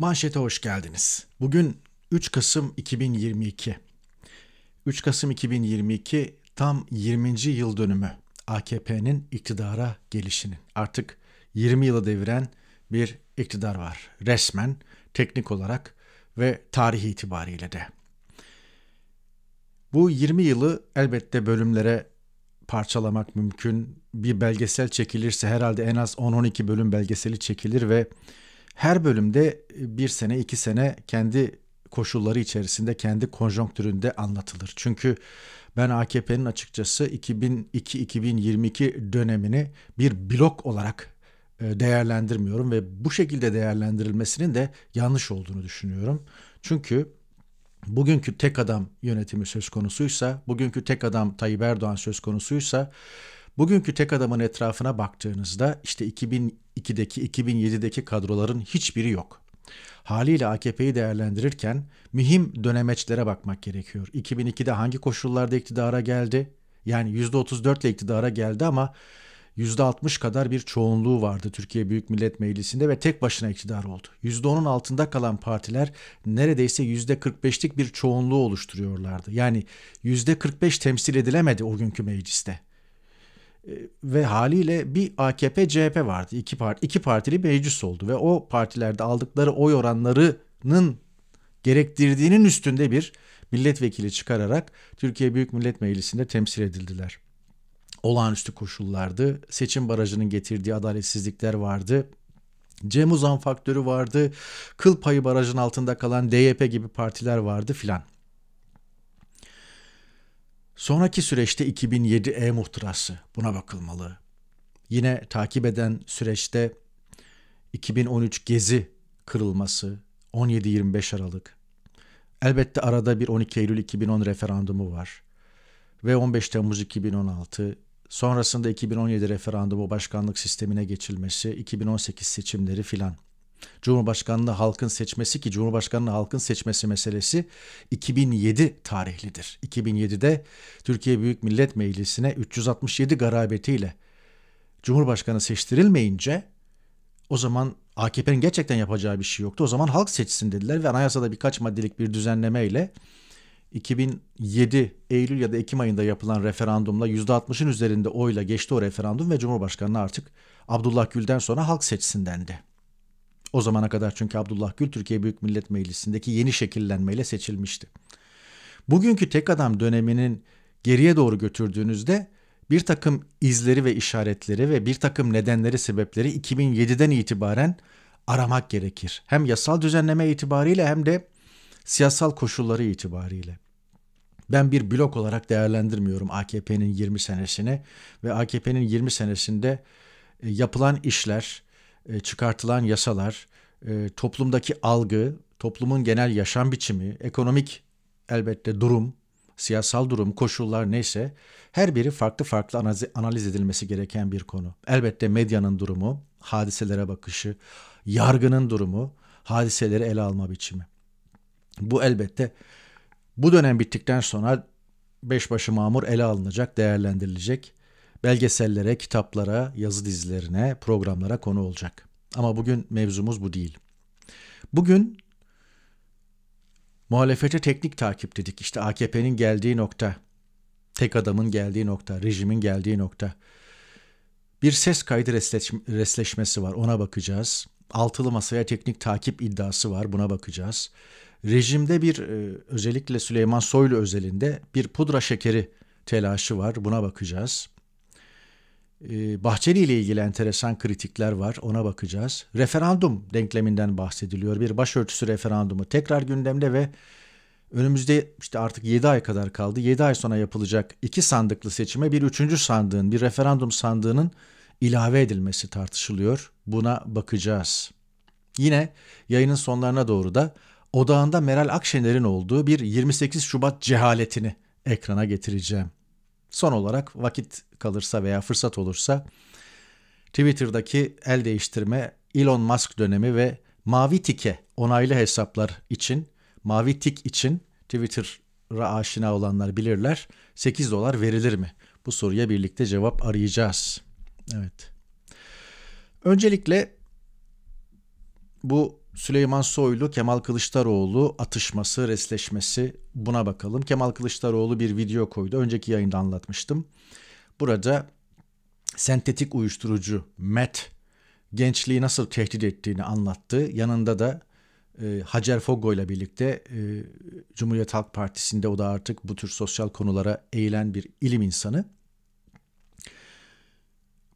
Manşete hoş geldiniz. Bugün 3 Kasım 2022. 3 Kasım 2022 tam 20. yıl dönümü AKP'nin iktidara gelişinin. Artık 20 yıla deviren bir iktidar var. Resmen, teknik olarak ve tarihi itibariyle de. Bu 20 yılı elbette bölümlere parçalamak mümkün. Bir belgesel çekilirse herhalde en az 10-12 bölüm belgeseli çekilir ve her bölümde e, bir sene iki sene kendi koşulları içerisinde kendi konjonktüründe anlatılır. Çünkü ben AKP'nin açıkçası 2002-2022 dönemini bir blok olarak e, değerlendirmiyorum ve bu şekilde değerlendirilmesinin de yanlış olduğunu düşünüyorum. Çünkü bugünkü tek adam yönetimi söz konusuysa, bugünkü tek adam Tayyip Erdoğan söz konusuysa Bugünkü tek adamın etrafına baktığınızda işte 2002'deki 2007'deki kadroların hiçbiri yok. Haliyle AKP'yi değerlendirirken mühim dönemeçlere bakmak gerekiyor. 2002'de hangi koşullarda iktidara geldi? Yani %34 ile iktidara geldi ama %60 kadar bir çoğunluğu vardı Türkiye Büyük Millet Meclisi'nde ve tek başına iktidar oldu. %10'un altında kalan partiler neredeyse %45'lik bir çoğunluğu oluşturuyorlardı. Yani %45 temsil edilemedi o günkü mecliste. Ee, ve haliyle bir AKP CHP vardı. İki, part, iki partili meclis oldu ve o partilerde aldıkları oy oranlarının gerektirdiğinin üstünde bir milletvekili çıkararak Türkiye Büyük Millet Meclisi'nde temsil edildiler. Olağanüstü koşullardı. Seçim barajının getirdiği adaletsizlikler vardı. Cem Uzan faktörü vardı. Kıl payı barajın altında kalan DYP gibi partiler vardı filan. Sonraki süreçte 2007 E muhtırası buna bakılmalı. Yine takip eden süreçte 2013 Gezi kırılması 17-25 Aralık. Elbette arada bir 12 Eylül 2010 referandumu var ve 15 Temmuz 2016 sonrasında 2017 referandumu başkanlık sistemine geçilmesi, 2018 seçimleri filan. Cumhurbaşkanlığı halkın seçmesi ki Cumhurbaşkanlığı halkın seçmesi meselesi 2007 tarihlidir. 2007'de Türkiye Büyük Millet Meclisi'ne 367 garabetiyle Cumhurbaşkanı seçtirilmeyince o zaman AKP'nin gerçekten yapacağı bir şey yoktu. O zaman halk seçsin dediler ve anayasada birkaç maddelik bir düzenlemeyle 2007 Eylül ya da Ekim ayında yapılan referandumla %60'ın üzerinde oyla geçti o referandum ve Cumhurbaşkanı artık Abdullah Gül'den sonra halk seçsin dendi. O zamana kadar çünkü Abdullah Gül Türkiye Büyük Millet Meclisi'ndeki yeni şekillenmeyle seçilmişti. Bugünkü tek adam döneminin geriye doğru götürdüğünüzde bir takım izleri ve işaretleri ve bir takım nedenleri sebepleri 2007'den itibaren aramak gerekir. Hem yasal düzenleme itibariyle hem de siyasal koşulları itibariyle. Ben bir blok olarak değerlendirmiyorum AKP'nin 20 senesini ve AKP'nin 20 senesinde e, yapılan işler, e, çıkartılan yasalar, e, toplumdaki algı, toplumun genel yaşam biçimi, ekonomik elbette durum, siyasal durum, koşullar neyse her biri farklı farklı analiz edilmesi gereken bir konu. Elbette medyanın durumu, hadiselere bakışı, yargının durumu, hadiseleri ele alma biçimi. Bu elbette bu dönem bittikten sonra Beşbaşı Mamur ele alınacak, değerlendirilecek belgesellere, kitaplara, yazı dizilerine, programlara konu olacak. Ama bugün mevzumuz bu değil. Bugün muhalefete teknik takip dedik. İşte AKP'nin geldiği nokta, tek adamın geldiği nokta, rejimin geldiği nokta. Bir ses kaydı resleşmesi var ona bakacağız. Altılı masaya teknik takip iddiası var buna bakacağız. Rejimde bir e, özellikle Süleyman Soylu özelinde bir pudra şekeri telaşı var buna bakacağız. Ee, Bahçeli ile ilgili enteresan kritikler var. Ona bakacağız. Referandum denkleminden bahsediliyor. Bir başörtüsü referandumu tekrar gündemde ve önümüzde işte artık 7 ay kadar kaldı. 7 ay sonra yapılacak iki sandıklı seçime bir üçüncü sandığın, bir referandum sandığının ilave edilmesi tartışılıyor. Buna bakacağız. Yine yayının sonlarına doğru da odağında Meral Akşener'in olduğu bir 28 Şubat cehaletini ekrana getireceğim. Son olarak vakit kalırsa veya fırsat olursa Twitter'daki el değiştirme Elon Musk dönemi ve mavi tike onaylı hesaplar için, mavi tik için Twitter'a aşina olanlar bilirler. 8 dolar verilir mi? Bu soruya birlikte cevap arayacağız. Evet. Öncelikle bu Süleyman Soylu, Kemal Kılıçdaroğlu atışması, resleşmesi buna bakalım. Kemal Kılıçdaroğlu bir video koydu. Önceki yayında anlatmıştım. Burada sentetik uyuşturucu MET gençliği nasıl tehdit ettiğini anlattı. Yanında da e, Hacer Fogo ile birlikte e, Cumhuriyet Halk Partisi'nde o da artık bu tür sosyal konulara eğilen bir ilim insanı.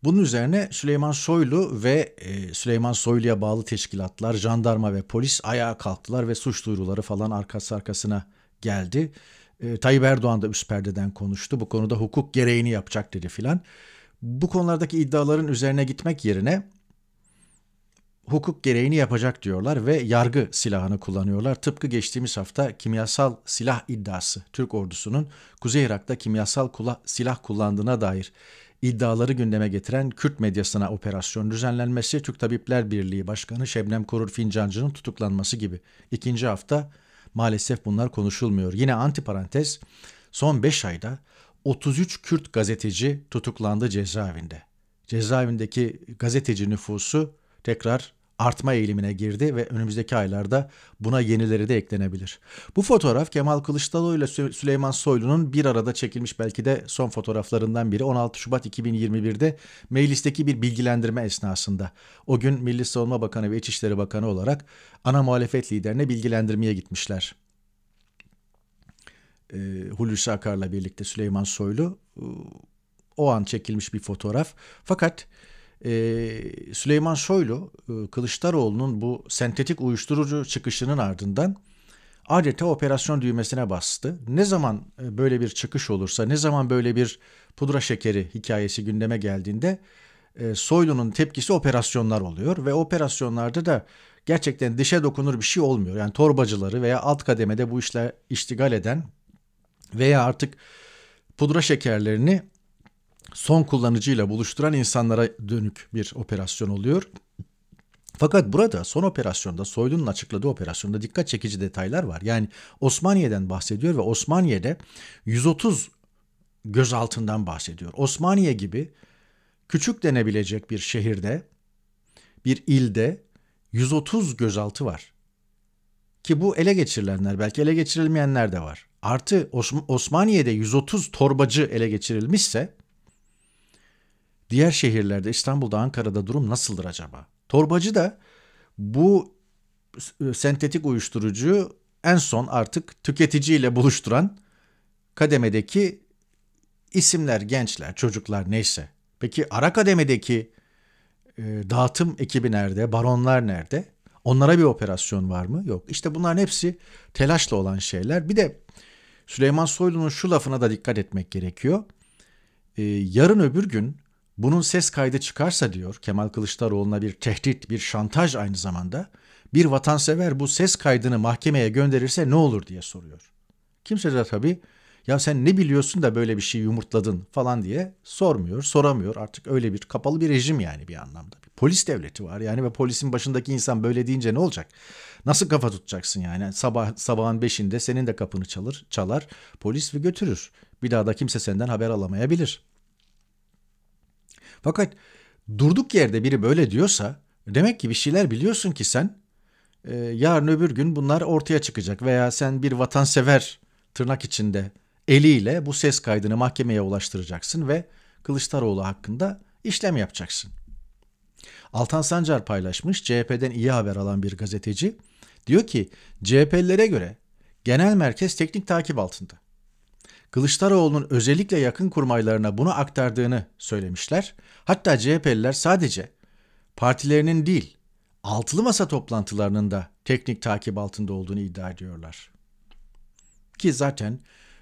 Bunun üzerine Süleyman Soylu ve e, Süleyman Soylu'ya bağlı teşkilatlar, jandarma ve polis ayağa kalktılar ve suç duyuruları falan arkası arkasına geldi. E, Tayyip Erdoğan da üst perdeden konuştu. Bu konuda hukuk gereğini yapacak dedi filan. Bu konulardaki iddiaların üzerine gitmek yerine hukuk gereğini yapacak diyorlar ve yargı silahını kullanıyorlar. Tıpkı geçtiğimiz hafta kimyasal silah iddiası Türk ordusunun Kuzey Irak'ta kimyasal silah kullandığına dair iddiaları gündeme getiren Kürt medyasına operasyon düzenlenmesi, Türk Tabipler Birliği Başkanı Şebnem Korur Fincancı'nın tutuklanması gibi. İkinci hafta maalesef bunlar konuşulmuyor. Yine antiparantez son 5 ayda 33 Kürt gazeteci tutuklandı cezaevinde. Cezaevindeki gazeteci nüfusu tekrar artma eğilimine girdi ve önümüzdeki aylarda buna yenileri de eklenebilir. Bu fotoğraf Kemal Kılıçdaroğlu ile Süleyman Soylu'nun bir arada çekilmiş belki de son fotoğraflarından biri 16 Şubat 2021'de meclisteki bir bilgilendirme esnasında. O gün Milli Savunma Bakanı ve İçişleri Bakanı olarak ana muhalefet liderine bilgilendirmeye gitmişler. Ee, Hulusi Akar'la birlikte Süleyman Soylu o an çekilmiş bir fotoğraf. Fakat ee, Süleyman Soylu e, Kılıçdaroğlu'nun bu sentetik uyuşturucu çıkışının ardından adeta operasyon düğmesine bastı. Ne zaman e, böyle bir çıkış olursa, ne zaman böyle bir pudra şekeri hikayesi gündeme geldiğinde e, Soylu'nun tepkisi operasyonlar oluyor ve operasyonlarda da gerçekten dişe dokunur bir şey olmuyor. Yani torbacıları veya alt kademede bu işle iştigal eden veya artık pudra şekerlerini son kullanıcıyla buluşturan insanlara dönük bir operasyon oluyor. Fakat burada son operasyonda Soylu'nun açıkladığı operasyonda dikkat çekici detaylar var. Yani Osmaniye'den bahsediyor ve Osmaniye'de 130 gözaltından bahsediyor. Osmaniye gibi küçük denebilecek bir şehirde, bir ilde 130 gözaltı var. Ki bu ele geçirilenler belki ele geçirilmeyenler de var. Artı Osmaniye'de 130 torbacı ele geçirilmişse Diğer şehirlerde İstanbul'da Ankara'da durum nasıldır acaba? Torbacı da bu e, sentetik uyuşturucu en son artık tüketiciyle buluşturan kademedeki isimler, gençler, çocuklar neyse. Peki ara kademedeki e, dağıtım ekibi nerede? Baronlar nerede? Onlara bir operasyon var mı? Yok. İşte bunların hepsi telaşla olan şeyler. Bir de Süleyman Soylu'nun şu lafına da dikkat etmek gerekiyor. E, yarın öbür gün bunun ses kaydı çıkarsa diyor Kemal Kılıçdaroğlu'na bir tehdit, bir şantaj aynı zamanda. Bir vatansever bu ses kaydını mahkemeye gönderirse ne olur diye soruyor. Kimse de tabii ya sen ne biliyorsun da böyle bir şey yumurtladın falan diye sormuyor, soramıyor. Artık öyle bir kapalı bir rejim yani bir anlamda. Bir polis devleti var yani ve polisin başındaki insan böyle deyince ne olacak? Nasıl kafa tutacaksın yani? Sabah sabahın beşinde senin de kapını çalır, çalar, polis ve götürür. Bir daha da kimse senden haber alamayabilir. Fakat durduk yerde biri böyle diyorsa demek ki bir şeyler biliyorsun ki sen e, yarın öbür gün bunlar ortaya çıkacak veya sen bir vatansever tırnak içinde eliyle bu ses kaydını mahkemeye ulaştıracaksın ve Kılıçdaroğlu hakkında işlem yapacaksın. Altan Sancar paylaşmış CHP'den iyi haber alan bir gazeteci. Diyor ki CHP'lilere göre genel merkez teknik takip altında. Kılıçdaroğlu'nun özellikle yakın kurmaylarına bunu aktardığını söylemişler. Hatta CHP'liler sadece partilerinin değil, altılı masa toplantılarının da teknik takip altında olduğunu iddia ediyorlar. Ki zaten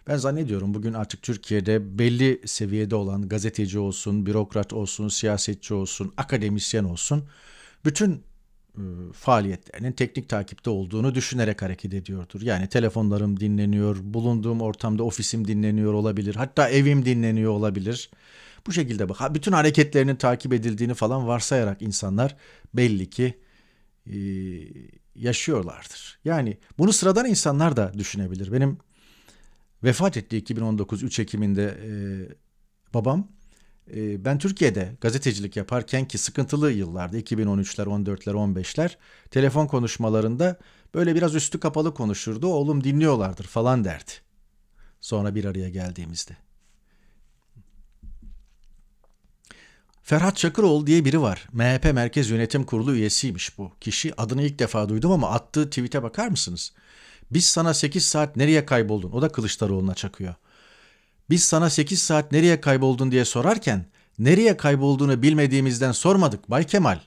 ben zannediyorum bugün artık Türkiye'de belli seviyede olan gazeteci olsun, bürokrat olsun, siyasetçi olsun, akademisyen olsun bütün Iı, faaliyetlerinin teknik takipte olduğunu düşünerek hareket ediyordur. Yani telefonlarım dinleniyor, bulunduğum ortamda ofisim dinleniyor olabilir, hatta evim dinleniyor olabilir. Bu şekilde bak, bütün hareketlerinin takip edildiğini falan varsayarak insanlar belli ki ıı, yaşıyorlardır. Yani bunu sıradan insanlar da düşünebilir. Benim vefat ettiği 2019 3 Ekim'inde ıı, babam ee, ben Türkiye'de gazetecilik yaparken ki sıkıntılı yıllarda 2013'ler, 14'ler, 15'ler telefon konuşmalarında böyle biraz üstü kapalı konuşurdu. Oğlum dinliyorlardır falan derdi. Sonra bir araya geldiğimizde. Ferhat Çakıroğlu diye biri var. MHP Merkez Yönetim Kurulu üyesiymiş bu kişi. Adını ilk defa duydum ama attığı tweet'e bakar mısınız? Biz sana 8 saat nereye kayboldun? O da Kılıçdaroğlu'na çakıyor. Biz sana 8 saat nereye kayboldun diye sorarken nereye kaybolduğunu bilmediğimizden sormadık Bay Kemal.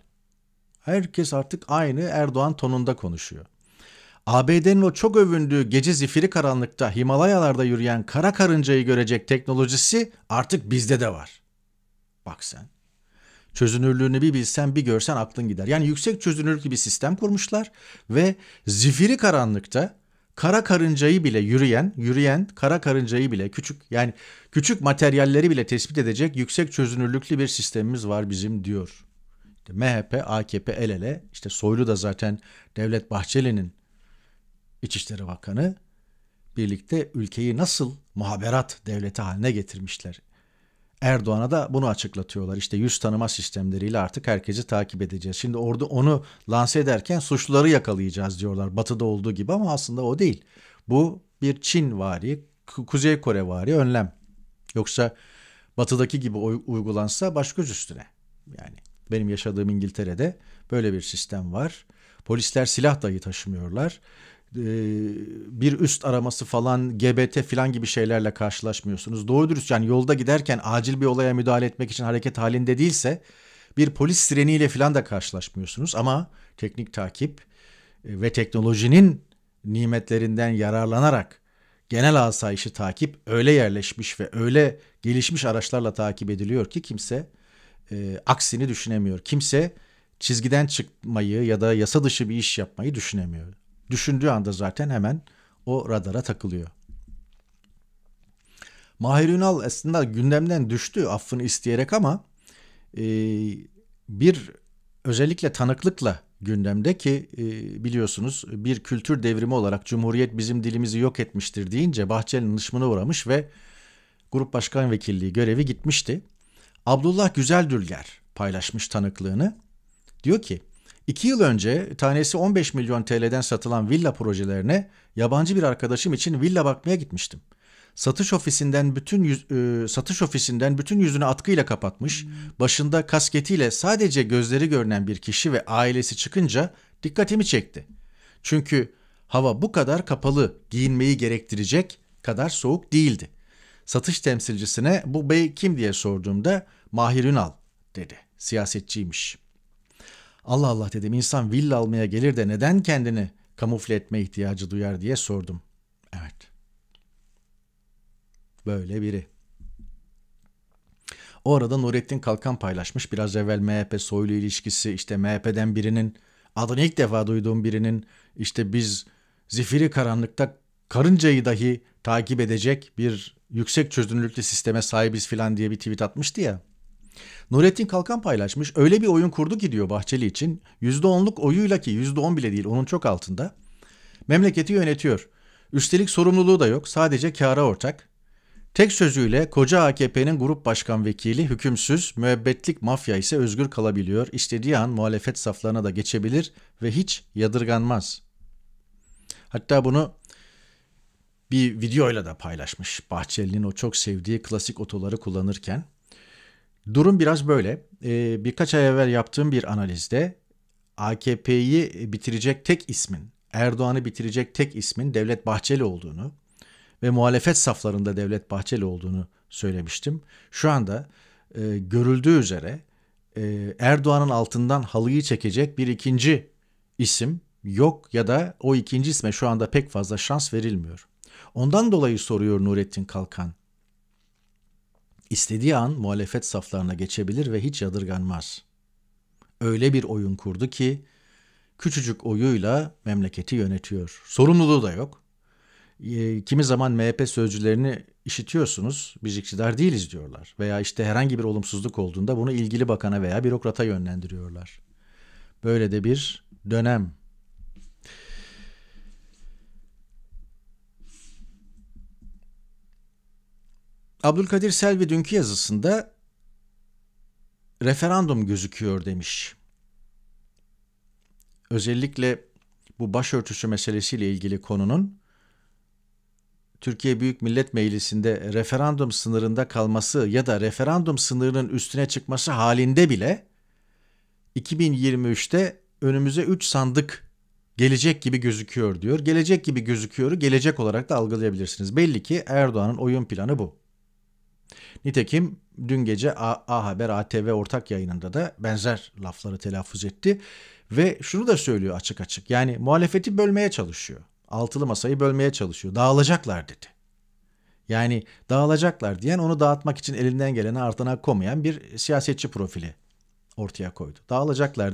Herkes artık aynı Erdoğan tonunda konuşuyor. ABD'nin o çok övündüğü gece zifiri karanlıkta Himalayalarda yürüyen kara karıncayı görecek teknolojisi artık bizde de var. Bak sen. Çözünürlüğünü bir bilsen bir görsen aklın gider. Yani yüksek çözünürlüklü bir sistem kurmuşlar ve zifiri karanlıkta kara karıncayı bile yürüyen, yürüyen kara karıncayı bile küçük yani küçük materyalleri bile tespit edecek yüksek çözünürlüklü bir sistemimiz var bizim diyor. İşte MHP, AKP el ele işte Soylu da zaten Devlet Bahçeli'nin İçişleri Bakanı birlikte ülkeyi nasıl muhaberat devleti haline getirmişler. Erdoğan'a da bunu açıklatıyorlar. İşte yüz tanıma sistemleriyle artık herkesi takip edeceğiz. Şimdi orada onu lanse ederken suçluları yakalayacağız diyorlar. Batı'da olduğu gibi ama aslında o değil. Bu bir Çin vari, Kuzey Kore vari önlem. Yoksa batıdaki gibi uygulansa başgöz üstüne. Yani benim yaşadığım İngiltere'de böyle bir sistem var. Polisler silah dahi taşımıyorlar. E, bir üst araması falan GBT falan gibi şeylerle karşılaşmıyorsunuz. Doğru dürüst yani yolda giderken acil bir olaya müdahale etmek için hareket halinde değilse bir polis sireniyle falan da karşılaşmıyorsunuz. Ama teknik takip e, ve teknolojinin nimetlerinden yararlanarak genel asayişi takip öyle yerleşmiş ve öyle gelişmiş araçlarla takip ediliyor ki kimse e, aksini düşünemiyor. Kimse çizgiden çıkmayı ya da yasa dışı bir iş yapmayı düşünemiyor düşündüğü anda zaten hemen o radara takılıyor. Mahir Ünal aslında gündemden düştü affını isteyerek ama e, bir özellikle tanıklıkla gündemde ki e, biliyorsunuz bir kültür devrimi olarak Cumhuriyet bizim dilimizi yok etmiştir deyince Bahçeli'nin ışmına uğramış ve Grup Başkan Vekilliği görevi gitmişti. Abdullah Güzeldülger paylaşmış tanıklığını. Diyor ki 2 yıl önce tanesi 15 milyon TL'den satılan villa projelerine yabancı bir arkadaşım için villa bakmaya gitmiştim. Satış ofisinden bütün yüz, e, satış ofisinden bütün yüzünü atkıyla kapatmış, başında kasketiyle sadece gözleri görünen bir kişi ve ailesi çıkınca dikkatimi çekti. Çünkü hava bu kadar kapalı, giyinmeyi gerektirecek kadar soğuk değildi. Satış temsilcisine bu bey kim diye sorduğumda Mahir Ünal dedi. Siyasetçiymiş.'' Allah Allah dedim insan villa almaya gelir de neden kendini kamufle etme ihtiyacı duyar diye sordum. Evet. Böyle biri. O arada Nurettin Kalkan paylaşmış. Biraz evvel MHP soylu ilişkisi işte MHP'den birinin adını ilk defa duyduğum birinin işte biz zifiri karanlıkta karıncayı dahi takip edecek bir yüksek çözünürlüklü sisteme sahibiz filan diye bir tweet atmıştı ya. Nurettin Kalkan paylaşmış. Öyle bir oyun kurdu ki diyor Bahçeli için. %10'luk oyuyla ki %10 bile değil onun çok altında. Memleketi yönetiyor. Üstelik sorumluluğu da yok. Sadece kâra ortak. Tek sözüyle koca AKP'nin grup başkan vekili hükümsüz, müebbetlik mafya ise özgür kalabiliyor. İstediği an muhalefet saflarına da geçebilir ve hiç yadırganmaz. Hatta bunu bir videoyla da paylaşmış. Bahçeli'nin o çok sevdiği klasik otoları kullanırken Durum biraz böyle. Ee, birkaç ay evvel yaptığım bir analizde AKP'yi bitirecek tek ismin, Erdoğan'ı bitirecek tek ismin Devlet Bahçeli olduğunu ve muhalefet saflarında Devlet Bahçeli olduğunu söylemiştim. Şu anda e, görüldüğü üzere e, Erdoğan'ın altından halıyı çekecek bir ikinci isim yok ya da o ikinci isme şu anda pek fazla şans verilmiyor. Ondan dolayı soruyor Nurettin Kalkan. İstediği an muhalefet saflarına geçebilir ve hiç yadırganmaz. Öyle bir oyun kurdu ki küçücük oyuyla memleketi yönetiyor. Sorumluluğu da yok. Ee, kimi zaman MHP sözcülerini işitiyorsunuz, biz iktidar değiliz diyorlar. Veya işte herhangi bir olumsuzluk olduğunda bunu ilgili bakana veya bürokrata yönlendiriyorlar. Böyle de bir dönem Abdülkadir Selvi dünkü yazısında referandum gözüküyor demiş. Özellikle bu başörtüsü meselesiyle ilgili konunun Türkiye Büyük Millet Meclisi'nde referandum sınırında kalması ya da referandum sınırının üstüne çıkması halinde bile 2023'te önümüze 3 sandık gelecek gibi gözüküyor diyor. Gelecek gibi gözüküyoru gelecek olarak da algılayabilirsiniz. Belli ki Erdoğan'ın oyun planı bu. Nitekim dün gece A, A Haber ATV ortak yayınında da benzer lafları telaffuz etti ve şunu da söylüyor açık açık. Yani muhalefeti bölmeye çalışıyor. Altılı masayı bölmeye çalışıyor. Dağılacaklar dedi. Yani dağılacaklar diyen onu dağıtmak için elinden geleni artana komayan bir siyasetçi profili ortaya koydu. Dağılacaklar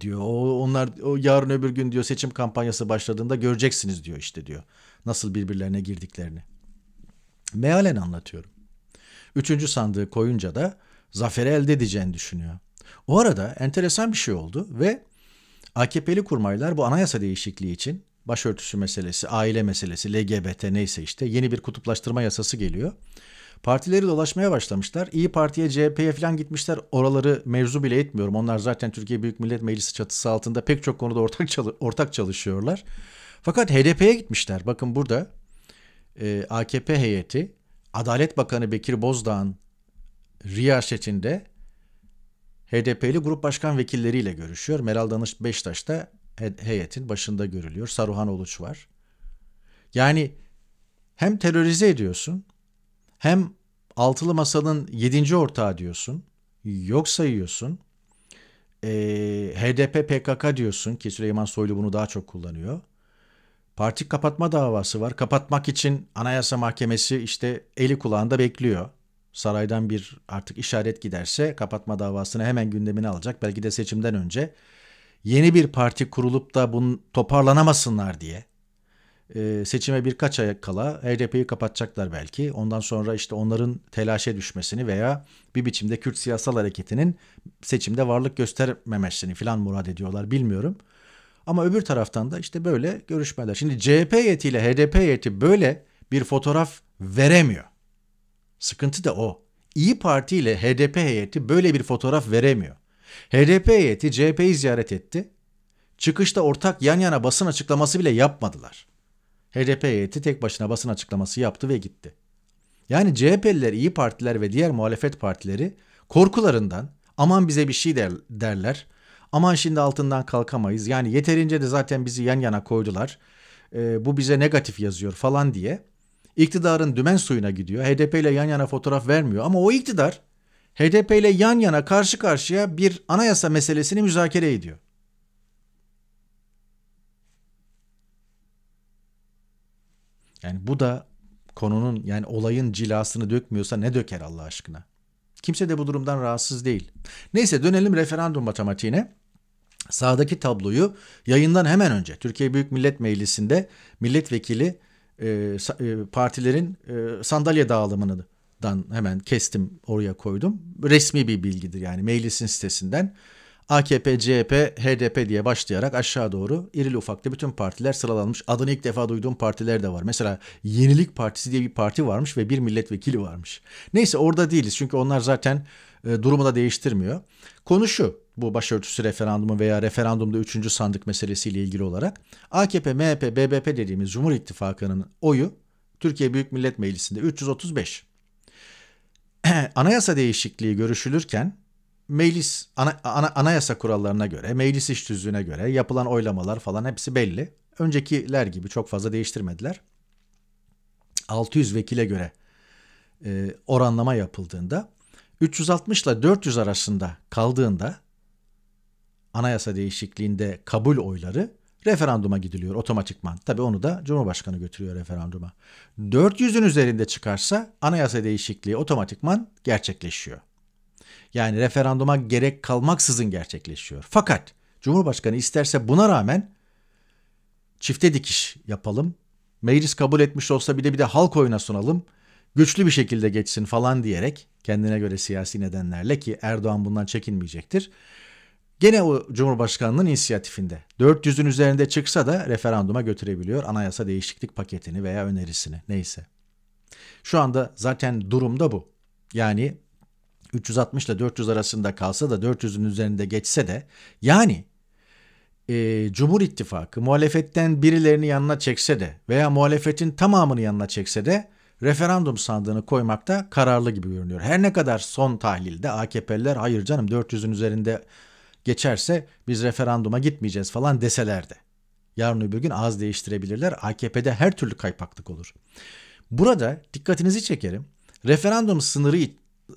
diyor. O, onlar o yarın öbür gün diyor seçim kampanyası başladığında göreceksiniz diyor işte diyor. Nasıl birbirlerine girdiklerini. Mealen anlatıyorum. Üçüncü sandığı koyunca da zaferi elde edeceğini düşünüyor. O arada enteresan bir şey oldu ve AKP'li kurmaylar bu anayasa değişikliği için başörtüsü meselesi, aile meselesi, LGBT neyse işte yeni bir kutuplaştırma yasası geliyor. Partileri dolaşmaya başlamışlar. İyi Parti'ye, CHP'ye falan gitmişler. Oraları mevzu bile etmiyorum. Onlar zaten Türkiye Büyük Millet Meclisi çatısı altında pek çok konuda ortak çalı- ortak çalışıyorlar. Fakat HDP'ye gitmişler. Bakın burada e, AKP heyeti Adalet Bakanı Bekir Bozdağ'ın riyasetinde HDP'li grup başkan vekilleriyle görüşüyor. Meral Danış Beştaş da heyetin başında görülüyor. Saruhan Oluç var. Yani hem terörize ediyorsun hem altılı masanın yedinci ortağı diyorsun. Yok sayıyorsun. E, HDP PKK diyorsun ki Süleyman Soylu bunu daha çok kullanıyor. Parti kapatma davası var. Kapatmak için Anayasa Mahkemesi işte eli kulağında bekliyor. Saraydan bir artık işaret giderse kapatma davasını hemen gündemine alacak. Belki de seçimden önce yeni bir parti kurulup da bunu toparlanamasınlar diye. Ee, seçime birkaç ay kala HDP'yi kapatacaklar belki. Ondan sonra işte onların telaşa düşmesini veya bir biçimde Kürt siyasal hareketinin seçimde varlık göstermemesini falan murad ediyorlar bilmiyorum. Ama öbür taraftan da işte böyle görüşmeler. Şimdi CHP heyetiyle HDP yeti böyle bir fotoğraf veremiyor. Sıkıntı da o. İyi Parti ile HDP heyeti böyle bir fotoğraf veremiyor. HDP heyeti CHP'yi ziyaret etti. Çıkışta ortak yan yana basın açıklaması bile yapmadılar. HDP heyeti tek başına basın açıklaması yaptı ve gitti. Yani CHP'liler, İyi Partiler ve diğer muhalefet partileri korkularından aman bize bir şey der, derler, Aman şimdi altından kalkamayız. Yani yeterince de zaten bizi yan yana koydular. E, bu bize negatif yazıyor falan diye. İktidarın dümen suyuna gidiyor. HDP ile yan yana fotoğraf vermiyor ama o iktidar HDP ile yan yana karşı karşıya bir anayasa meselesini müzakere ediyor. Yani bu da konunun yani olayın cilasını dökmüyorsa ne döker Allah aşkına? Kimse de bu durumdan rahatsız değil. Neyse dönelim referandum matematiğine. Sağdaki tabloyu yayından hemen önce Türkiye Büyük Millet Meclisi'nde milletvekili e, e partilerin e, sandalye dağılımını dan hemen kestim oraya koydum. Resmi bir bilgidir yani meclisin sitesinden. AKP, CHP, HDP diye başlayarak aşağı doğru irili ufaklı bütün partiler sıralanmış. Adını ilk defa duyduğum partiler de var. Mesela Yenilik Partisi diye bir parti varmış ve bir milletvekili varmış. Neyse orada değiliz çünkü onlar zaten e, durumu da değiştirmiyor. Konu şu bu başörtüsü referandumu veya referandumda 3. sandık meselesiyle ilgili olarak AKP, MHP, BBP dediğimiz Cumhur İttifakı'nın oyu Türkiye Büyük Millet Meclisi'nde 335. anayasa değişikliği görüşülürken meclis ana, ana, anayasa kurallarına göre, meclis iş tüzüğüne göre yapılan oylamalar falan hepsi belli. Öncekiler gibi çok fazla değiştirmediler. 600 vekile göre e, oranlama yapıldığında 360 ile 400 arasında kaldığında anayasa değişikliğinde kabul oyları referanduma gidiliyor otomatikman. Tabii onu da Cumhurbaşkanı götürüyor referanduma. 400'ün üzerinde çıkarsa anayasa değişikliği otomatikman gerçekleşiyor. Yani referanduma gerek kalmaksızın gerçekleşiyor. Fakat Cumhurbaşkanı isterse buna rağmen çifte dikiş yapalım. Meclis kabul etmiş olsa bir de bir de halk oyuna sunalım. Güçlü bir şekilde geçsin falan diyerek kendine göre siyasi nedenlerle ki Erdoğan bundan çekinmeyecektir Gene o Cumhurbaşkanı'nın inisiyatifinde 400'ün üzerinde çıksa da referanduma götürebiliyor anayasa değişiklik paketini veya önerisini neyse. Şu anda zaten durumda bu. Yani 360 ile 400 arasında kalsa da 400'ün üzerinde geçse de yani e, Cumhur İttifakı muhalefetten birilerini yanına çekse de veya muhalefetin tamamını yanına çekse de referandum sandığını koymakta kararlı gibi görünüyor. Her ne kadar son tahlilde AKP'liler hayır canım 400'ün üzerinde geçerse biz referanduma gitmeyeceğiz falan deseler de. Yarın öbür gün ağız değiştirebilirler. AKP'de her türlü kaypaklık olur. Burada dikkatinizi çekerim. Referandum sınırı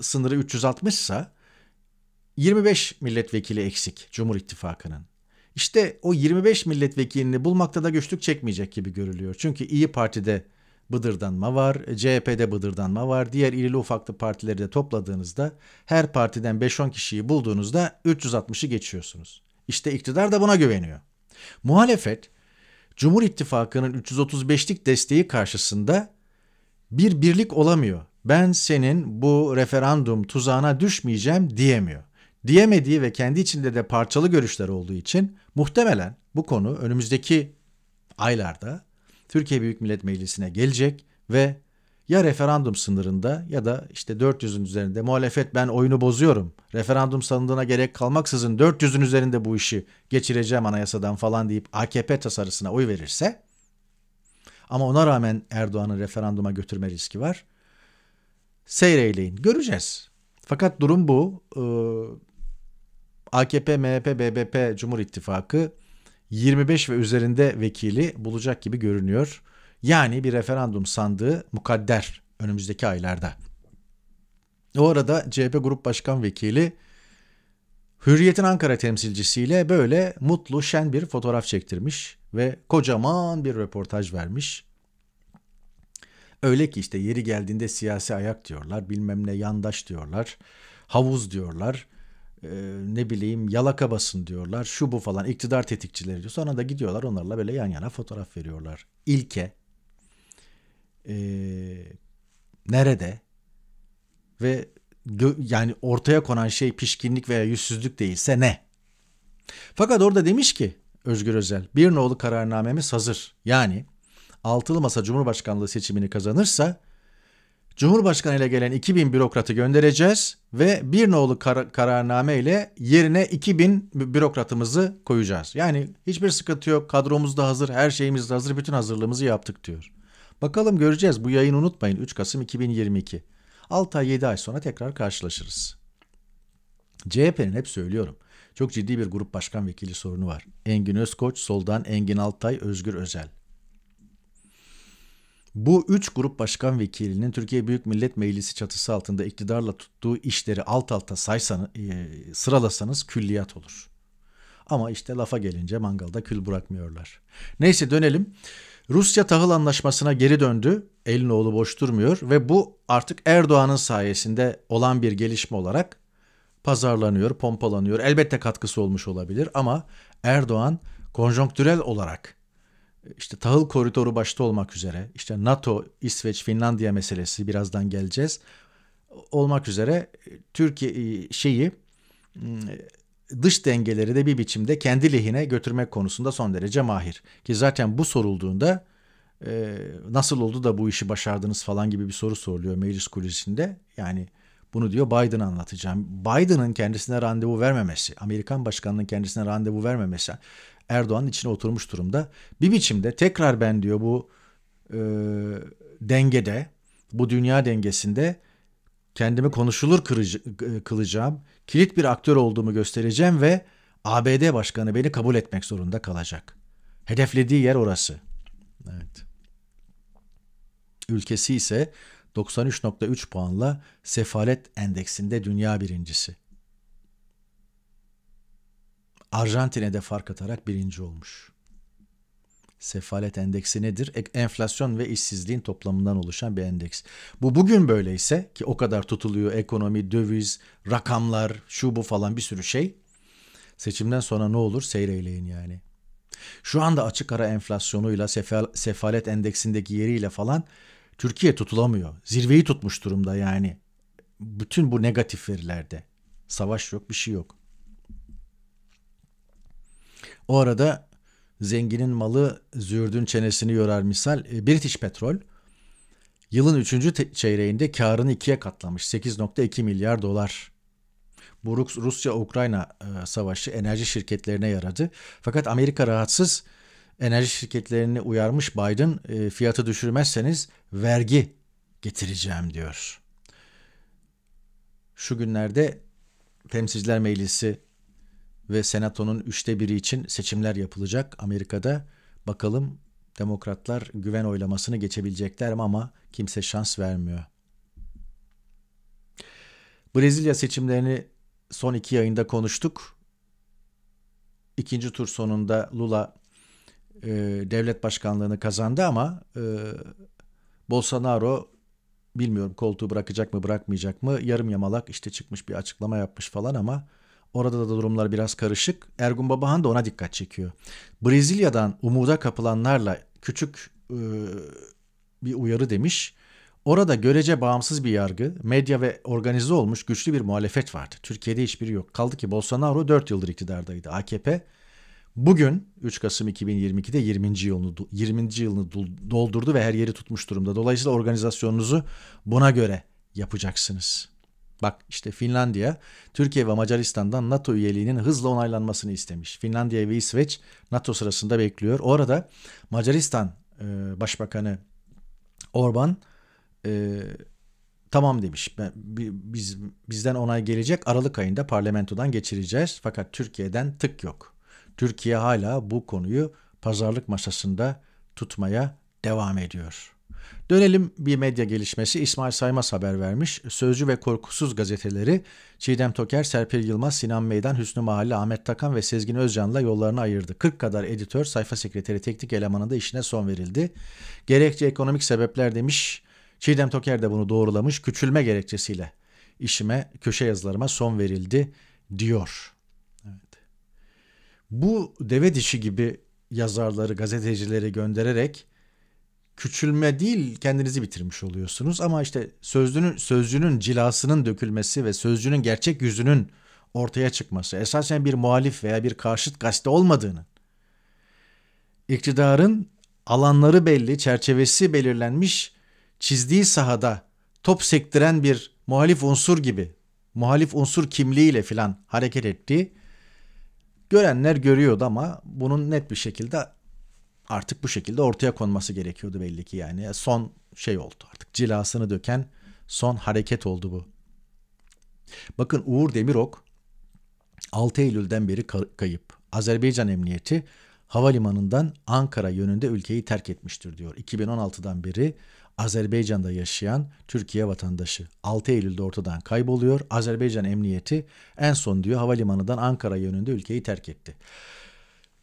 sınırı 360 ise 25 milletvekili eksik Cumhur İttifakı'nın. İşte o 25 milletvekilini bulmakta da güçlük çekmeyecek gibi görülüyor. Çünkü İyi Parti'de bıdırdanma var. CHP'de bıdırdanma var. Diğer irili ufaklı partileri de topladığınızda her partiden 5-10 kişiyi bulduğunuzda 360'ı geçiyorsunuz. İşte iktidar da buna güveniyor. Muhalefet Cumhur İttifakı'nın 335'lik desteği karşısında bir birlik olamıyor. Ben senin bu referandum tuzağına düşmeyeceğim diyemiyor. Diyemediği ve kendi içinde de parçalı görüşler olduğu için muhtemelen bu konu önümüzdeki aylarda Türkiye Büyük Millet Meclisi'ne gelecek ve ya referandum sınırında ya da işte 400'ün üzerinde muhalefet ben oyunu bozuyorum. Referandum sandığına gerek kalmaksızın 400'ün üzerinde bu işi geçireceğim anayasadan falan deyip AKP tasarısına oy verirse ama ona rağmen Erdoğan'ın referanduma götürme riski var. Seyreyleyin göreceğiz. Fakat durum bu. Ee, AKP, MHP, BBP, Cumhur İttifakı 25 ve üzerinde vekili bulacak gibi görünüyor. Yani bir referandum sandığı mukadder önümüzdeki aylarda. O arada CHP Grup Başkan Vekili Hürriyet'in Ankara temsilcisiyle böyle mutlu şen bir fotoğraf çektirmiş ve kocaman bir röportaj vermiş. Öyle ki işte yeri geldiğinde siyasi ayak diyorlar, bilmem ne yandaş diyorlar, havuz diyorlar. E, ne bileyim yalaka basın diyorlar şu bu falan iktidar tetikçileri diyor. Sonra da gidiyorlar onlarla böyle yan yana fotoğraf veriyorlar. İlke e, nerede ve yani ortaya konan şey pişkinlik veya yüzsüzlük değilse ne? Fakat orada demiş ki Özgür Özel bir nolu kararnamemiz hazır. Yani altılı masa Cumhurbaşkanlığı seçimini kazanırsa Cumhurbaşkanı ile gelen 2000 bürokratı göndereceğiz ve bir nolu kar- kararname ile yerine 2000 bürokratımızı koyacağız. Yani hiçbir sıkıntı yok. Kadromuz da hazır, her şeyimiz de hazır, bütün hazırlığımızı yaptık diyor. Bakalım göreceğiz. Bu yayın unutmayın 3 Kasım 2022. 6 ay 7 ay sonra tekrar karşılaşırız. CHP'nin hep söylüyorum. Çok ciddi bir grup başkan vekili sorunu var. Engin Özkoç, soldan Engin Altay, Özgür Özel. Bu üç grup başkan vekilinin Türkiye Büyük Millet Meclisi çatısı altında iktidarla tuttuğu işleri alt alta saysanız, e, sıralasanız külliyat olur. Ama işte lafa gelince mangalda kül bırakmıyorlar. Neyse dönelim. Rusya tahıl anlaşmasına geri döndü. Elin oğlu boş durmuyor ve bu artık Erdoğan'ın sayesinde olan bir gelişme olarak pazarlanıyor, pompalanıyor. Elbette katkısı olmuş olabilir ama Erdoğan konjonktürel olarak işte tahıl koridoru başta olmak üzere işte NATO, İsveç, Finlandiya meselesi birazdan geleceğiz olmak üzere e, Türkiye e, şeyi dış dengeleri de bir biçimde kendi lehine götürmek konusunda son derece mahir. Ki zaten bu sorulduğunda e, nasıl oldu da bu işi başardınız falan gibi bir soru soruluyor meclis kulisinde. Yani bunu diyor Biden anlatacağım. Biden'ın kendisine randevu vermemesi, Amerikan başkanının kendisine randevu vermemesi. Erdoğan'ın içine oturmuş durumda. Bir biçimde tekrar ben diyor bu e, dengede, bu dünya dengesinde kendimi konuşulur e, kılacağım, kilit bir aktör olduğumu göstereceğim ve ABD başkanı beni kabul etmek zorunda kalacak. Hedeflediği yer orası. Evet. Ülkesi ise 93.3 puanla sefalet endeksinde dünya birincisi. Arjantin'e de fark atarak birinci olmuş. Sefalet endeksi nedir? E, enflasyon ve işsizliğin toplamından oluşan bir endeks. Bu bugün böyleyse ki o kadar tutuluyor ekonomi, döviz, rakamlar, şu bu falan bir sürü şey. Seçimden sonra ne olur seyreyleyin yani. Şu anda açık ara enflasyonuyla sefalet endeksindeki yeriyle falan Türkiye tutulamıyor. Zirveyi tutmuş durumda yani. Bütün bu negatif verilerde. Savaş yok, bir şey yok. O arada zenginin malı zürdün çenesini yorar misal e, British Petrol yılın 3. çeyreğinde karını ikiye katlamış 8.2 milyar dolar. Bu Rusya-Ukrayna e, savaşı enerji şirketlerine yaradı. Fakat Amerika rahatsız enerji şirketlerini uyarmış Biden e, fiyatı düşürmezseniz vergi getireceğim diyor. Şu günlerde Temsilciler Meclisi ve senatonun üçte biri için seçimler yapılacak Amerika'da. Bakalım demokratlar güven oylamasını geçebilecekler mi ama kimse şans vermiyor. Brezilya seçimlerini son iki yayında konuştuk. İkinci tur sonunda Lula e, devlet başkanlığını kazandı ama e, Bolsonaro bilmiyorum koltuğu bırakacak mı bırakmayacak mı yarım yamalak işte çıkmış bir açıklama yapmış falan ama Orada da durumlar biraz karışık. Ergun Babahan da ona dikkat çekiyor. Brezilya'dan umuda kapılanlarla küçük e, bir uyarı demiş. Orada görece bağımsız bir yargı, medya ve organize olmuş güçlü bir muhalefet vardı. Türkiye'de hiçbiri yok. Kaldı ki Bolsonaro 4 yıldır iktidardaydı. AKP bugün 3 Kasım 2022'de 20. yılını 20. yılını doldurdu ve her yeri tutmuş durumda. Dolayısıyla organizasyonunuzu buna göre yapacaksınız. Bak işte Finlandiya, Türkiye ve Macaristan'dan NATO üyeliğinin hızla onaylanmasını istemiş. Finlandiya ve İsveç NATO sırasında bekliyor. Orada Macaristan e, Başbakanı Orban e, tamam demiş. Ben, biz bizden onay gelecek. Aralık ayında parlamentodan geçireceğiz. Fakat Türkiye'den tık yok. Türkiye hala bu konuyu pazarlık masasında tutmaya devam ediyor. Dönelim bir medya gelişmesi. İsmail Saymaz haber vermiş. Sözcü ve Korkusuz gazeteleri Çiğdem Toker, Serpil Yılmaz, Sinan Meydan, Hüsnü Mahalle, Ahmet Takan ve Sezgin Özcan'la yollarını ayırdı. 40 kadar editör, sayfa sekreteri, teknik elemanı da işine son verildi. Gerekçe ekonomik sebepler demiş. Çiğdem Toker de bunu doğrulamış. Küçülme gerekçesiyle işime, köşe yazılarıma son verildi diyor. Evet. Bu deve dişi gibi yazarları, gazetecileri göndererek küçülme değil kendinizi bitirmiş oluyorsunuz ama işte sözlünün sözcünün cilasının dökülmesi ve sözcünün gerçek yüzünün ortaya çıkması esasen bir muhalif veya bir karşıt gazete olmadığını iktidarın alanları belli, çerçevesi belirlenmiş, çizdiği sahada top sektiren bir muhalif unsur gibi, muhalif unsur kimliğiyle filan hareket ettiği görenler görüyordu ama bunun net bir şekilde artık bu şekilde ortaya konması gerekiyordu belli ki yani. Son şey oldu artık cilasını döken son hareket oldu bu. Bakın Uğur Demirok 6 Eylül'den beri kayıp. Azerbaycan Emniyeti havalimanından Ankara yönünde ülkeyi terk etmiştir diyor. 2016'dan beri Azerbaycan'da yaşayan Türkiye vatandaşı 6 Eylül'de ortadan kayboluyor. Azerbaycan Emniyeti en son diyor havalimanından Ankara yönünde ülkeyi terk etti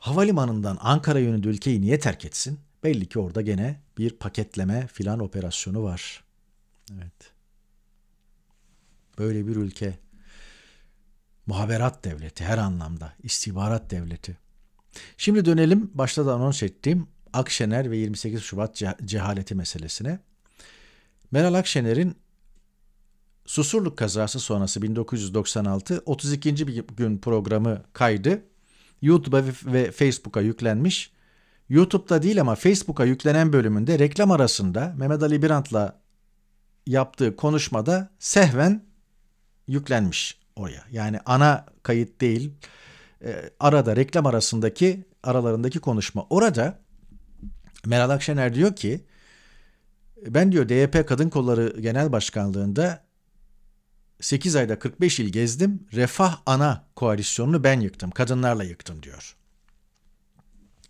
havalimanından Ankara yönünde ülkeyi niye terk etsin? Belli ki orada gene bir paketleme filan operasyonu var. Evet. Böyle bir ülke. Muhaberat devleti her anlamda. istihbarat devleti. Şimdi dönelim başta da anons ettiğim Akşener ve 28 Şubat cehaleti meselesine. Meral Akşener'in Susurluk kazası sonrası 1996 32. bir gün programı kaydı YouTube'a ve Facebook'a yüklenmiş. YouTube'da değil ama Facebook'a yüklenen bölümünde reklam arasında Mehmet Ali Birant'la yaptığı konuşmada sehven yüklenmiş oraya. Yani ana kayıt değil. E, arada reklam arasındaki aralarındaki konuşma. Orada Meral Akşener diyor ki ben diyor DYP Kadın Kolları Genel Başkanlığı'nda 8 ayda 45 il gezdim. Refah Ana koalisyonunu ben yıktım. Kadınlarla yıktım diyor.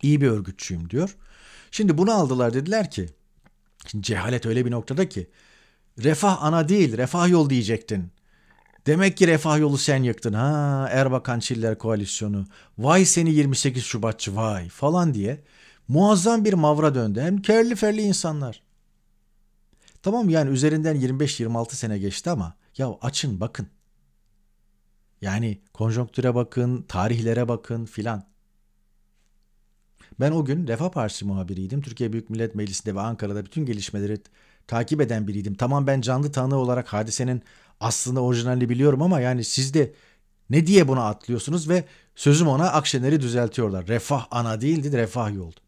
İyi bir örgütçüyüm diyor. Şimdi bunu aldılar dediler ki şimdi cehalet öyle bir noktada ki Refah Ana değil, Refah Yol diyecektin. Demek ki Refah Yolu sen yıktın. Ha Erbakan Çiller koalisyonu. Vay seni 28 Şubatçı vay falan diye muazzam bir mavra döndü. Hem kerli ferli insanlar. Tamam yani üzerinden 25-26 sene geçti ama ya açın bakın. Yani konjonktüre bakın, tarihlere bakın filan. Ben o gün Refah Partisi muhabiriydim. Türkiye Büyük Millet Meclisi'nde ve Ankara'da bütün gelişmeleri takip eden biriydim. Tamam ben canlı tanığı olarak hadisenin aslında orijinalini biliyorum ama yani siz de ne diye buna atlıyorsunuz ve sözüm ona Akşener'i düzeltiyorlar. Refah ana değildi, refah yoldu.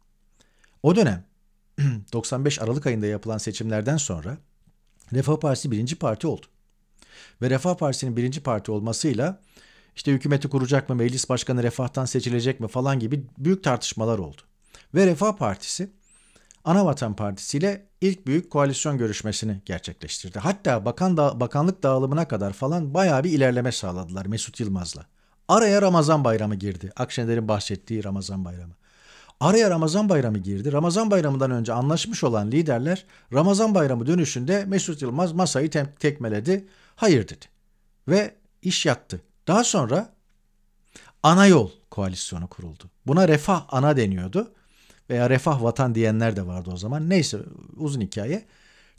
O dönem 95 Aralık ayında yapılan seçimlerden sonra Refah Partisi birinci parti oldu. Ve Refah Partisi'nin birinci parti olmasıyla işte hükümeti kuracak mı, meclis başkanı refahtan seçilecek mi falan gibi büyük tartışmalar oldu. Ve Refah Partisi Anavatan Partisi ile ilk büyük koalisyon görüşmesini gerçekleştirdi. Hatta bakan da, bakanlık dağılımına kadar falan bayağı bir ilerleme sağladılar Mesut Yılmaz'la. Araya Ramazan Bayramı girdi. Akşener'in bahsettiği Ramazan Bayramı. Araya Ramazan Bayramı girdi. Ramazan Bayramı'ndan önce anlaşmış olan liderler Ramazan Bayramı dönüşünde Mesut Yılmaz masayı te- tekmeledi Hayır dedi. Ve iş yattı. Daha sonra ana yol koalisyonu kuruldu. Buna refah ana deniyordu. Veya refah vatan diyenler de vardı o zaman. Neyse uzun hikaye.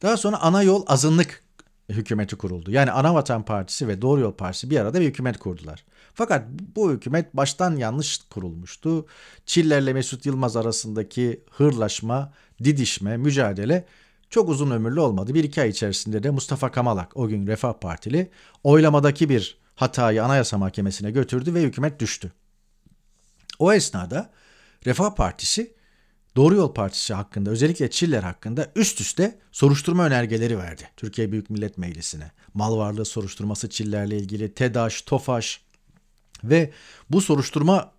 Daha sonra ana yol azınlık hükümeti kuruldu. Yani Anavatan Partisi ve Doğru Yol Partisi bir arada bir hükümet kurdular. Fakat bu hükümet baştan yanlış kurulmuştu. Çillerle Mesut Yılmaz arasındaki hırlaşma, didişme, mücadele çok uzun ömürlü olmadı. Bir iki ay içerisinde de Mustafa Kamalak o gün Refah Partili oylamadaki bir hatayı Anayasa Mahkemesi'ne götürdü ve hükümet düştü. O esnada Refah Partisi Doğru Yol Partisi hakkında özellikle Çiller hakkında üst üste soruşturma önergeleri verdi. Türkiye Büyük Millet Meclisi'ne. Mal varlığı soruşturması Çiller'le ilgili, TEDAŞ, TOFAŞ ve bu soruşturma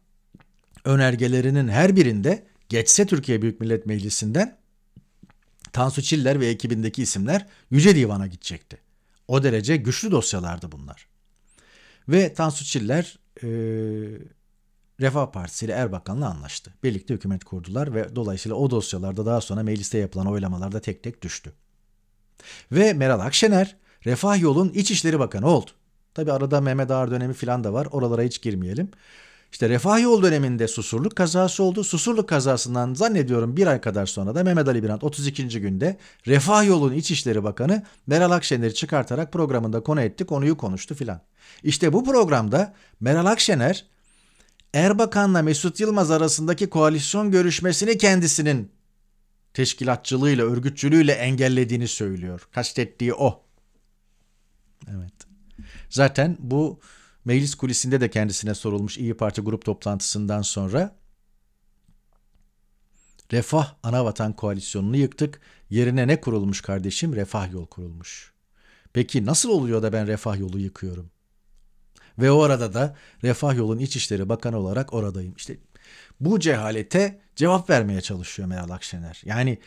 önergelerinin her birinde geçse Türkiye Büyük Millet Meclisi'nden Tansu Çiller ve ekibindeki isimler Yüce Divan'a gidecekti. O derece güçlü dosyalardı bunlar. Ve Tansu Çiller e, Refah Partisi ile Erbakan'la anlaştı. Birlikte hükümet kurdular ve dolayısıyla o dosyalarda daha sonra mecliste yapılan oylamalarda tek tek düştü. Ve Meral Akşener Refah Yol'un İçişleri Bakanı oldu. Tabi arada Mehmet Ağar dönemi filan da var. Oralara hiç girmeyelim. İşte Refah Yol döneminde Susurluk kazası oldu. Susurluk kazasından zannediyorum bir ay kadar sonra da Mehmet Ali Birant 32. günde Refah Yol'un İçişleri Bakanı Meral Akşener'i çıkartarak programında konu etti, konuyu konuştu filan. İşte bu programda Meral Akşener Erbakan'la Mesut Yılmaz arasındaki koalisyon görüşmesini kendisinin teşkilatçılığıyla, örgütçülüğüyle engellediğini söylüyor. Kastettiği o. Evet. Zaten bu Meclis kulisinde de kendisine sorulmuş İyi Parti grup toplantısından sonra Refah Anavatan koalisyonunu yıktık. Yerine ne kurulmuş kardeşim? Refah yol kurulmuş. Peki nasıl oluyor da ben refah yolu yıkıyorum? Ve o arada da Refah Yol'un İçişleri Bakanı olarak oradayım. İşte bu cehalete cevap vermeye çalışıyor Meral Akşener. Yani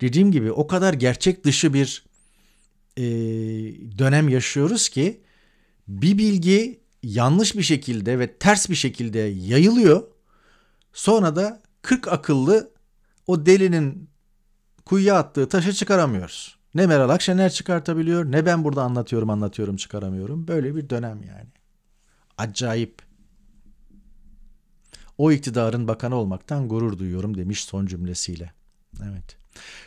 dediğim gibi o kadar gerçek dışı bir e, dönem yaşıyoruz ki bir bilgi yanlış bir şekilde ve ters bir şekilde yayılıyor. Sonra da 40 akıllı o delinin kuyuya attığı taşı çıkaramıyoruz. Ne Meral Akşener çıkartabiliyor ne ben burada anlatıyorum anlatıyorum çıkaramıyorum. Böyle bir dönem yani. Acayip. O iktidarın bakanı olmaktan gurur duyuyorum demiş son cümlesiyle. Evet.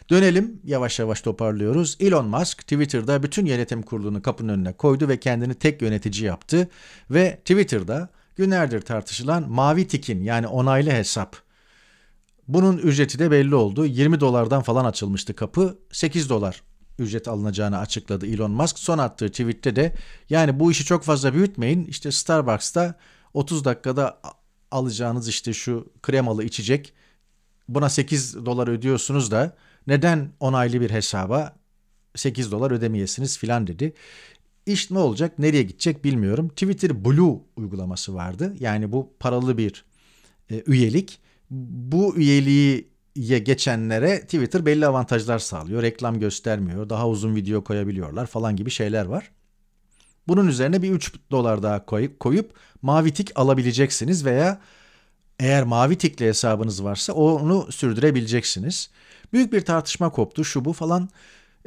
Dönelim yavaş yavaş toparlıyoruz. Elon Musk Twitter'da bütün yönetim kurulunu kapının önüne koydu ve kendini tek yönetici yaptı ve Twitter'da günlerdir tartışılan mavi tikin yani onaylı hesap bunun ücreti de belli oldu. 20 dolardan falan açılmıştı kapı. 8 dolar ücret alınacağını açıkladı Elon Musk. Son attığı tweette de yani bu işi çok fazla büyütmeyin. İşte Starbucks'ta 30 dakikada alacağınız işte şu kremalı içecek buna 8 dolar ödüyorsunuz da neden onaylı bir hesaba 8 dolar ödemeyesiniz filan dedi. İş ne olacak nereye gidecek bilmiyorum. Twitter Blue uygulaması vardı. Yani bu paralı bir e, üyelik. Bu üyeliği geçenlere Twitter belli avantajlar sağlıyor. Reklam göstermiyor, daha uzun video koyabiliyorlar falan gibi şeyler var. Bunun üzerine bir 3 dolar daha koyup, koyup mavi tik alabileceksiniz veya eğer mavi tikli hesabınız varsa onu sürdürebileceksiniz. Büyük bir tartışma koptu şu bu falan.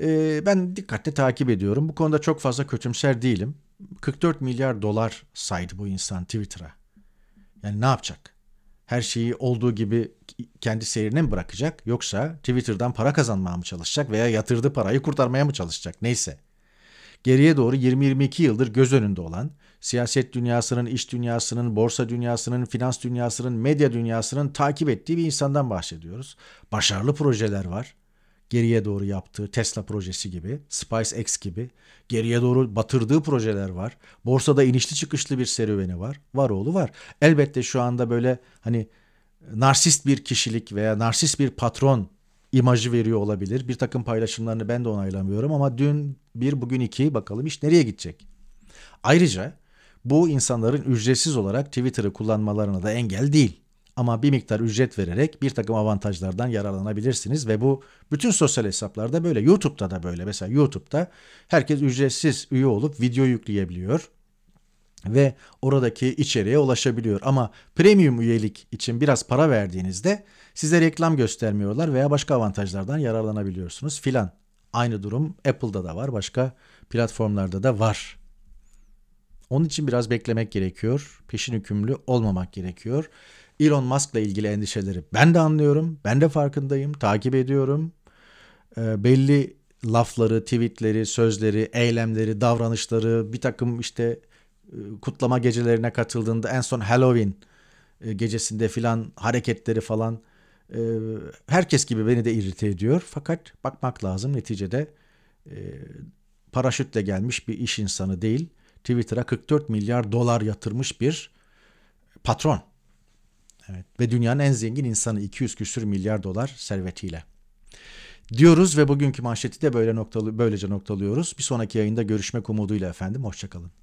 Ee, ben dikkatle takip ediyorum. Bu konuda çok fazla kötümser değilim. 44 milyar dolar saydı bu insan Twitter'a. Yani ne yapacak? Her şeyi olduğu gibi kendi seyrine mi bırakacak yoksa Twitter'dan para kazanmaya mı çalışacak veya yatırdığı parayı kurtarmaya mı çalışacak neyse. Geriye doğru 20-22 yıldır göz önünde olan siyaset dünyasının, iş dünyasının, borsa dünyasının, finans dünyasının, medya dünyasının takip ettiği bir insandan bahsediyoruz. Başarılı projeler var. Geriye doğru yaptığı Tesla projesi gibi, SpaceX gibi geriye doğru batırdığı projeler var. Borsada inişli çıkışlı bir serüveni var. Var oğlu var. Elbette şu anda böyle hani e, narsist bir kişilik veya narsist bir patron imajı veriyor olabilir. Bir takım paylaşımlarını ben de onaylamıyorum ama dün bir bugün iki bakalım iş nereye gidecek. Ayrıca bu insanların ücretsiz olarak Twitter'ı kullanmalarına da engel değil. Ama bir miktar ücret vererek bir takım avantajlardan yararlanabilirsiniz ve bu bütün sosyal hesaplarda böyle. YouTube'da da böyle. Mesela YouTube'da herkes ücretsiz üye olup video yükleyebiliyor ve oradaki içeriğe ulaşabiliyor. Ama premium üyelik için biraz para verdiğinizde size reklam göstermiyorlar veya başka avantajlardan yararlanabiliyorsunuz filan. Aynı durum Apple'da da var, başka platformlarda da var. Onun için biraz beklemek gerekiyor. Peşin hükümlü olmamak gerekiyor. Elon Musk'la ilgili endişeleri ben de anlıyorum. Ben de farkındayım. Takip ediyorum. E, belli lafları, tweetleri, sözleri, eylemleri, davranışları, bir takım işte e, kutlama gecelerine katıldığında en son Halloween e, gecesinde filan hareketleri falan e, herkes gibi beni de irite ediyor. Fakat bakmak lazım neticede paraşütle gelmiş bir iş insanı değil. Twitter'a 44 milyar dolar yatırmış bir patron. Evet ve dünyanın en zengin insanı 200 küsür milyar dolar servetiyle. Diyoruz ve bugünkü manşeti de böyle noktalı, böylece noktalıyoruz. Bir sonraki yayında görüşmek umuduyla efendim. Hoşçakalın.